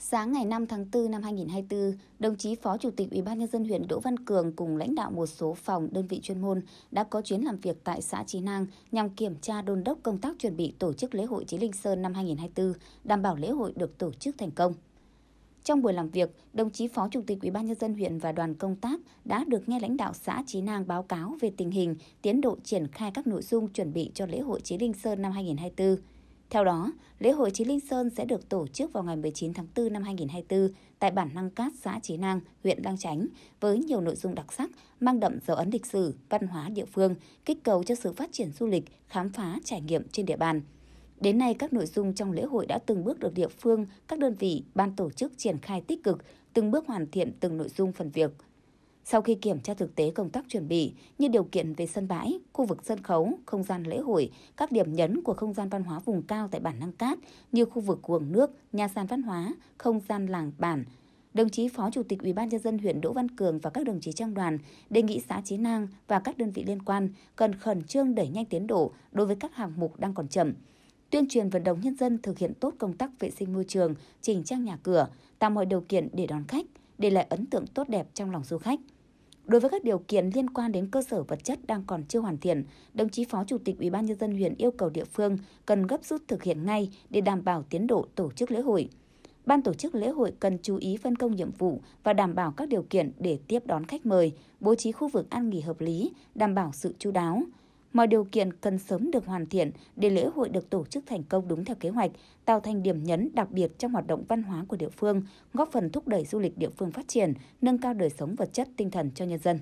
Sáng ngày 5 tháng 4 năm 2024, đồng chí Phó Chủ tịch Ủy ban nhân dân huyện Đỗ Văn Cường cùng lãnh đạo một số phòng đơn vị chuyên môn đã có chuyến làm việc tại xã Chí Nang nhằm kiểm tra đôn đốc công tác chuẩn bị tổ chức lễ hội Chí Linh Sơn năm 2024, đảm bảo lễ hội được tổ chức thành công. Trong buổi làm việc, đồng chí Phó Chủ tịch Ủy ban nhân dân huyện và đoàn công tác đã được nghe lãnh đạo xã Chí Nang báo cáo về tình hình, tiến độ triển khai các nội dung chuẩn bị cho lễ hội Chí Linh Sơn năm 2024. Theo đó, lễ hội Chí Linh Sơn sẽ được tổ chức vào ngày 19 tháng 4 năm 2024 tại bản Năng Cát, xã Chí Năng, huyện Lang Chánh với nhiều nội dung đặc sắc mang đậm dấu ấn lịch sử, văn hóa địa phương, kích cầu cho sự phát triển du lịch, khám phá, trải nghiệm trên địa bàn. Đến nay, các nội dung trong lễ hội đã từng bước được địa phương, các đơn vị, ban tổ chức triển khai tích cực, từng bước hoàn thiện từng nội dung phần việc sau khi kiểm tra thực tế công tác chuẩn bị như điều kiện về sân bãi, khu vực sân khấu, không gian lễ hội, các điểm nhấn của không gian văn hóa vùng cao tại bản Năng Cát như khu vực cuồng nước, nhà sàn văn hóa, không gian làng bản, đồng chí Phó Chủ tịch Ủy ban nhân dân huyện Đỗ Văn Cường và các đồng chí trong đoàn đề nghị xã Chí Nang và các đơn vị liên quan cần khẩn trương đẩy nhanh tiến độ đối với các hạng mục đang còn chậm tuyên truyền vận động nhân dân thực hiện tốt công tác vệ sinh môi trường, chỉnh trang nhà cửa, tạo mọi điều kiện để đón khách, để lại ấn tượng tốt đẹp trong lòng du khách. Đối với các điều kiện liên quan đến cơ sở vật chất đang còn chưa hoàn thiện, đồng chí Phó Chủ tịch Ủy ban nhân dân huyện yêu cầu địa phương cần gấp rút thực hiện ngay để đảm bảo tiến độ tổ chức lễ hội. Ban tổ chức lễ hội cần chú ý phân công nhiệm vụ và đảm bảo các điều kiện để tiếp đón khách mời, bố trí khu vực ăn nghỉ hợp lý, đảm bảo sự chú đáo. Mọi điều kiện cần sớm được hoàn thiện để lễ hội được tổ chức thành công đúng theo kế hoạch, tạo thành điểm nhấn đặc biệt trong hoạt động văn hóa của địa phương, góp phần thúc đẩy du lịch địa phương phát triển, nâng cao đời sống vật chất tinh thần cho nhân dân.